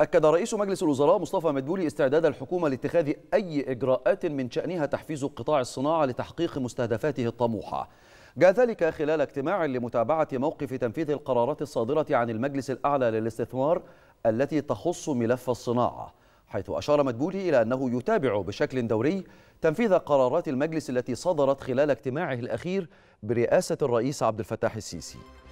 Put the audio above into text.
أكد رئيس مجلس الوزراء مصطفى مدبولي استعداد الحكومة لاتخاذ أي إجراءات من شأنها تحفيز قطاع الصناعة لتحقيق مستهدفاته الطموحة جاء ذلك خلال اجتماع لمتابعة موقف تنفيذ القرارات الصادرة عن المجلس الأعلى للاستثمار التي تخص ملف الصناعة حيث أشار مدبولي إلى أنه يتابع بشكل دوري تنفيذ قرارات المجلس التي صدرت خلال اجتماعه الأخير برئاسة الرئيس عبد الفتاح السيسي